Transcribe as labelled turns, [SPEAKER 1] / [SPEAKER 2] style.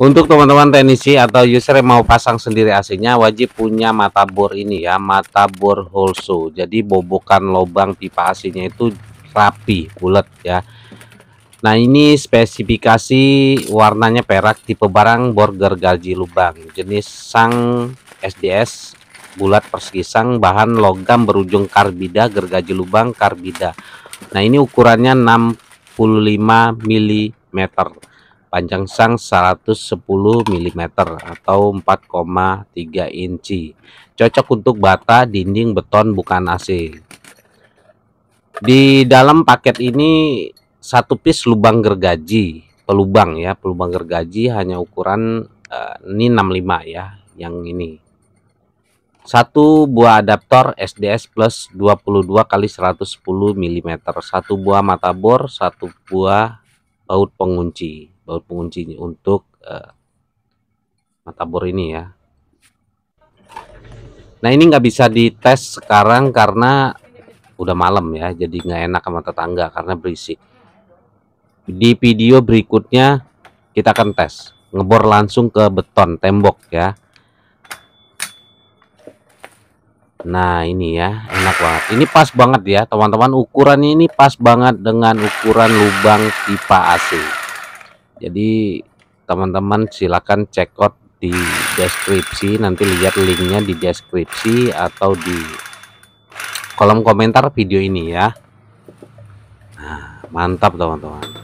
[SPEAKER 1] Untuk teman-teman teknisi atau user yang mau pasang sendiri AC-nya wajib punya mata bor ini ya, mata bor holso. Jadi bobokan lubang pipa AC-nya itu rapi, bulat ya. Nah, ini spesifikasi warnanya perak, tipe barang bor gergaji lubang, jenis sang SDS bulat persegi sang, bahan logam berujung karbida gergaji lubang karbida. Nah, ini ukurannya 65 mm panjang sang 110 mm atau 4,3 inci cocok untuk bata dinding beton bukan AC di dalam paket ini satu piece lubang gergaji pelubang ya pelubang gergaji hanya ukuran ini eh, 65 ya yang ini satu buah adaptor SDS plus 22 kali 110 mm satu buah mata bor satu buah baut pengunci baut pengunci untuk uh, mata bor ini ya nah ini nggak bisa dites sekarang karena udah malam ya jadi nggak enak sama tetangga karena berisik di video berikutnya kita akan tes ngebor langsung ke beton tembok ya Nah ini ya enak banget ini pas banget ya teman-teman ukuran ini pas banget dengan ukuran lubang pipa AC jadi teman-teman silahkan check out di deskripsi nanti lihat linknya di deskripsi atau di kolom komentar video ini ya nah, mantap teman-teman